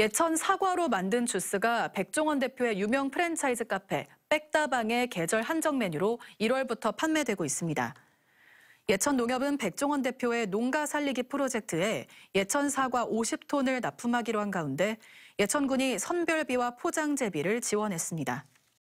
예천 사과로 만든 주스가 백종원 대표의 유명 프랜차이즈 카페 백다방의 계절 한정 메뉴로 1월부터 판매되고 있습니다. 예천 농협은 백종원 대표의 농가 살리기 프로젝트에 예천 사과 50톤을 납품하기로 한 가운데 예천군이 선별비와 포장재비를 지원했습니다.